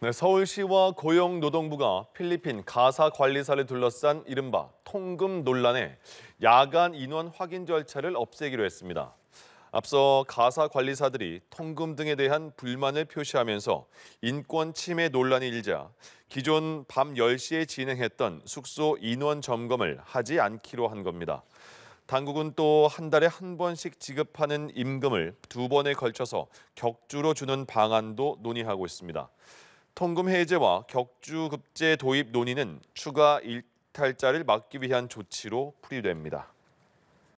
네, 서울시와 고용노동부가 필리핀 가사 관리사를 둘러싼 이른바 통금 논란에 야간 인원 확인 절차를 없애기로 했습니다. 앞서 가사 관리사들이 통금 등에 대한 불만을 표시하면서 인권 침해 논란이 일자 기존 밤 10시에 진행했던 숙소 인원 점검을 하지 않기로 한 겁니다. 당국은 또 한 달에 한 번씩 지급하는 임금을 두 번에 걸쳐서 격주로 주는 방안도 논의하고 있습니다. 통금 해제와 격주 급제 도입 논의는 추가 일탈자를 막기 위한 조치로 풀이됩니다.